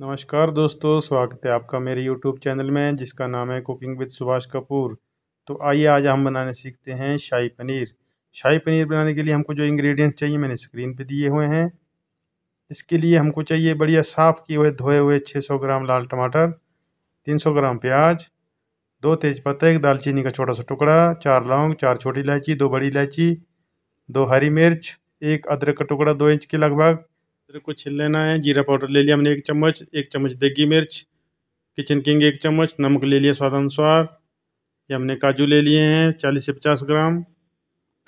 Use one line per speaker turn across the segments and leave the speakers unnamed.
नमस्कार दोस्तों स्वागत है आपका मेरे यूट्यूब चैनल में जिसका नाम है कुकिंग विद सुभाष कपूर तो आइए आज हम बनाने सीखते हैं शाही पनीर शाही पनीर बनाने के लिए हमको जो इंग्रेडिएंट्स चाहिए मैंने स्क्रीन पे दिए हुए हैं इसके लिए हमको चाहिए बढ़िया साफ़ किए हुए धोए हुए 600 ग्राम लाल टमाटर 300 ग्राम प्याज दो तेज़पत्ता एक दालचीनी का छोटा सा टुकड़ा चार लौंग चार छोटी इलायची दो बड़ी इलायची दो हरी मिर्च एक अदरक का टुकड़ा दो इंच के लगभग तेरे को छिल लेना है जीरा पाउडर ले लिया हमने एक चम्मच एक चम्मच देगी मिर्च किचन किंग एक चम्मच नमक ले लिया स्वाद अनुसार ये हमने काजू ले लिए हैं चालीस से पचास ग्राम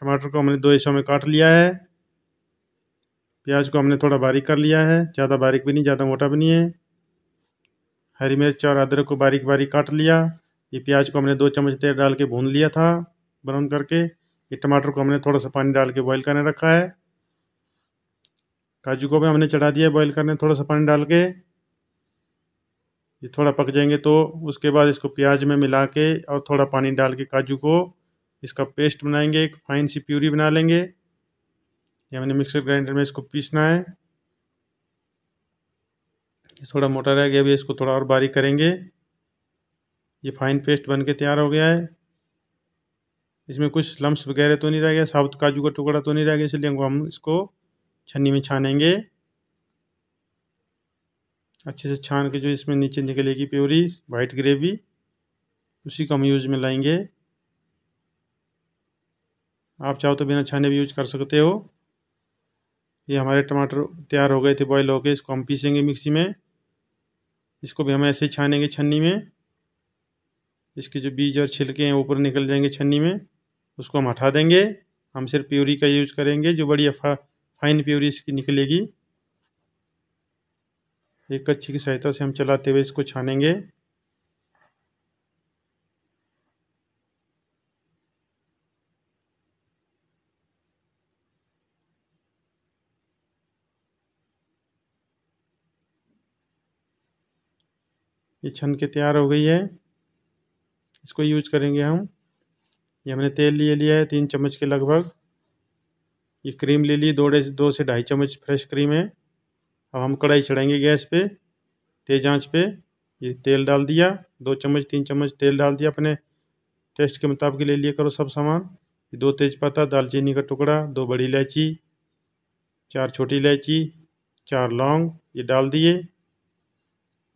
टमाटर को हमने दो हिस्सों में काट लिया है प्याज को हमने थोड़ा बारीक कर लिया है ज़्यादा बारीक भी नहीं ज़्यादा मोटा भी नहीं है हरी मिर्च और अदरक को बारीक बारीक काट लिया ये प्याज को हमने दो चम्मच तेल डाल के भून लिया था ब्राउन करके ये टमाटर को हमने थोड़ा सा पानी डाल के बॉईल करने रखा है काजू को भी हमने चढ़ा दिया बॉईल करने थोड़ा सा पानी डाल के ये थोड़ा पक जाएंगे तो उसके बाद इसको प्याज में मिला के और थोड़ा पानी डाल के काजू को इसका पेस्ट बनाएंगे एक फाइन सी प्यूरी बना लेंगे ये हमने मिक्सर ग्राइंडर में इसको पीसना है थोड़ा मोटा रह गया अभी इसको थोड़ा और बारीक करेंगे ये फाइन पेस्ट बन के तैयार हो गया है इसमें कुछ लम्स वगैरह तो नहीं रह गया साबुत काजू का टुकड़ा तो नहीं रह गया इसलिए हम इसको छन्नी में छानेंगे अच्छे से छान के जो इसमें नीचे निकलेगी प्योरी वाइट ग्रेवी उसी को हम यूज में लाएंगे आप चाहो तो बिना छाने भी यूज कर सकते हो ये हमारे टमाटर तैयार हो गए थे बॉयल होके इसको हम पीसेंगे मिक्सी में इसको भी हम ऐसे ही छानेंगे छन्नी में इसके जो बीज और छिलके हैं ऊपर निकल जाएंगे छन्नी में उसको हम हटा देंगे हम सिर्फ प्योरी का यूज करेंगे जो बड़ी अफा फाइन प्योरी इसकी निकलेगी एक कच्ची की सहायता से हम चलाते हुए इसको छानेंगे ये छन के तैयार हो गई है इसको यूज करेंगे हम ये हमने तेल लिए लिया है तीन चम्मच के लगभग ये क्रीम ले ली दो दो से ढाई चम्मच फ्रेश क्रीम है अब हम कढ़ाई चढ़ाएंगे गैस पे तेज आंच पे ये तेल डाल दिया दो चम्मच तीन चम्मच तेल डाल दिया अपने टेस्ट के मुताबिक ले लिया करो सब सामान दो तेज़पत्ता दालचीनी का टुकड़ा दो बड़ी इलायची चार छोटी इलायची चार लौंग ये डाल दिए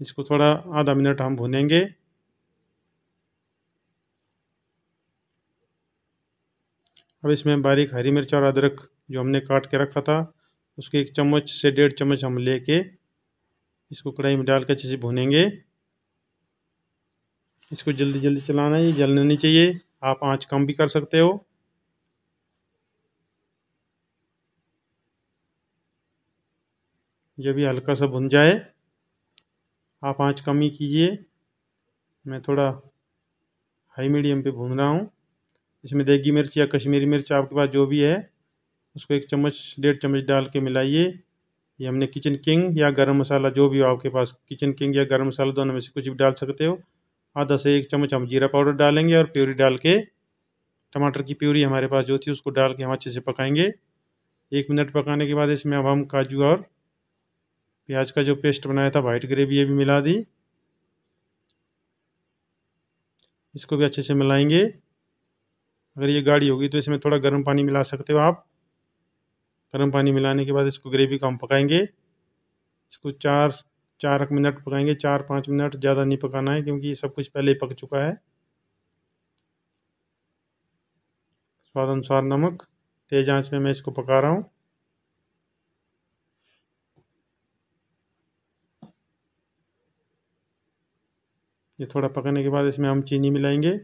इसको थोड़ा आधा मिनट हम भुनेंगे अब इसमें बारीक हरी मिर्च और अदरक जो हमने काट के रखा था उसके एक चम्मच से डेढ़ चम्मच हम लेके इसको कढ़ाई में डाल के अच्छे से भुनेंगे इसको जल्दी जल्दी चलाना है जलना नहीं चाहिए आप आंच कम भी कर सकते हो जब ये हल्का सा भुन जाए आप आंच कम ही कीजिए मैं थोड़ा हाई मीडियम पे भून रहा हूँ इसमें देगी मिर्च या कश्मीरी मिर्च आपके पास जो भी है उसको एक चम्मच डेढ़ चम्मच डाल के मिलाइए ये हमने किचन किंग या गरम मसाला जो भी हो आपके पास किचन किंग या गरम मसाला दोनों में से कुछ भी डाल सकते हो आधा से एक चम्मच हम जीरा पाउडर डालेंगे और प्यूरी डाल के टमाटर की प्यूरी हमारे पास जो थी उसको डाल के हम अच्छे से पकाएंगे एक मिनट पकाने के बाद इसमें अब हम काजू और प्याज का जो पेस्ट बनाया था वाइट ग्रेवी ये भी मिला दी इसको भी अच्छे से मिलाएंगे अगर ये गाढ़ी होगी तो इसमें थोड़ा गर्म पानी मिला सकते हो आप गर्म पानी मिलाने के बाद इसको ग्रेवी को हम पकाएंगे इसको चार चार मिनट पकाएंगे चार पाँच मिनट ज़्यादा नहीं पकाना है क्योंकि ये सब कुछ पहले ही पक चुका है स्वाद अनुसार नमक तेज आंच में मैं इसको पका रहा हूँ ये थोड़ा पकने के बाद इसमें हम चीनी मिलाएंगे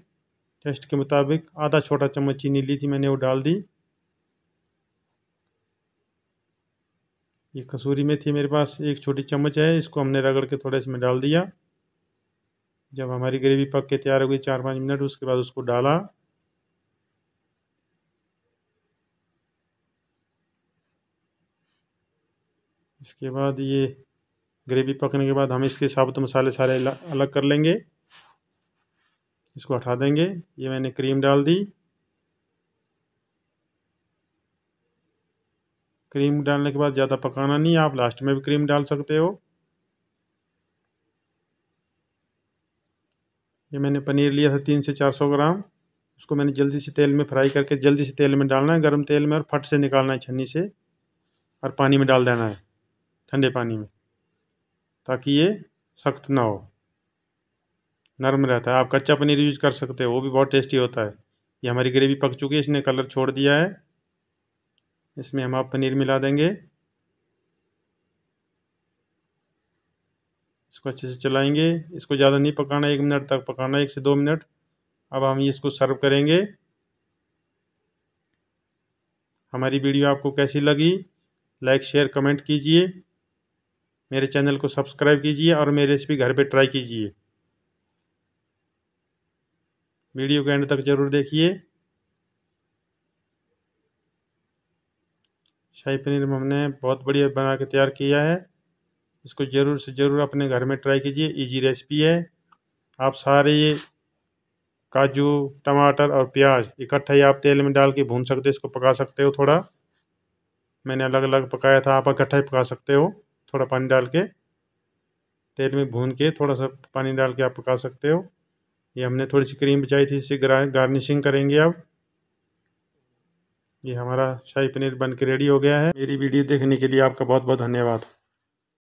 टेस्ट के मुताबिक आधा छोटा चम्मच चीनी ली थी मैंने वो डाल दी ये कसूरी में थी मेरे पास एक छोटी चम्मच है इसको हमने रगड़ के थोड़ा इसमें डाल दिया जब हमारी ग्रेवी पक के तैयार हो गई चार पाँच मिनट उसके बाद उसको डाला इसके बाद ये ग्रेवी पकने के बाद हम इसके साबुत मसाले सारे अलग कर लेंगे इसको हटा देंगे ये मैंने क्रीम डाल दी क्रीम डालने के बाद ज़्यादा पकाना नहीं आप लास्ट में भी क्रीम डाल सकते हो ये मैंने पनीर लिया था तीन से चार सौ ग्राम उसको मैंने जल्दी से तेल में फ्राई करके जल्दी से तेल में डालना है गर्म तेल में और फट से निकालना है छन्नी से और पानी में डाल देना है ठंडे पानी में ताकि ये सख्त ना हो नरम रहता है आप कच्चा पनीर यूज कर सकते हो वो भी बहुत टेस्टी होता है ये हमारी ग्रेवी पक चुकी है इसने कलर छोड़ दिया है इसमें हम आप पनीर मिला देंगे इसको अच्छे से चलाएंगे इसको ज़्यादा नहीं पकाना एक मिनट तक पकाना एक से दो मिनट अब हम ये इसको सर्व करेंगे हमारी वीडियो आपको कैसी लगी लाइक शेयर कमेंट कीजिए मेरे चैनल को सब्सक्राइब कीजिए और मेरी रेसिपी घर पे ट्राई कीजिए वीडियो के एंड तक जरूर देखिए शाही पनीर हमने बहुत बढ़िया बना के तैयार किया है इसको ज़रूर से ज़रूर अपने घर में ट्राई कीजिए इजी रेसिपी है आप सारे ये काजू टमाटर और प्याज इकट्ठा ही आप तेल में डाल के भून सकते हो इसको पका सकते हो थोड़ा मैंने अलग अलग पकाया था आप इकट्ठा ही पका सकते हो थोड़ा पानी डाल के तेल में भून के थोड़ा सा पानी डाल के आप पका सकते हो ये हमने थोड़ी सी क्रीम बचाई थी इससे गार्निशिंग करेंगे अब ये हमारा शाही पनीर बन के रेडी हो गया है मेरी वीडियो देखने के लिए आपका बहुत बहुत धन्यवाद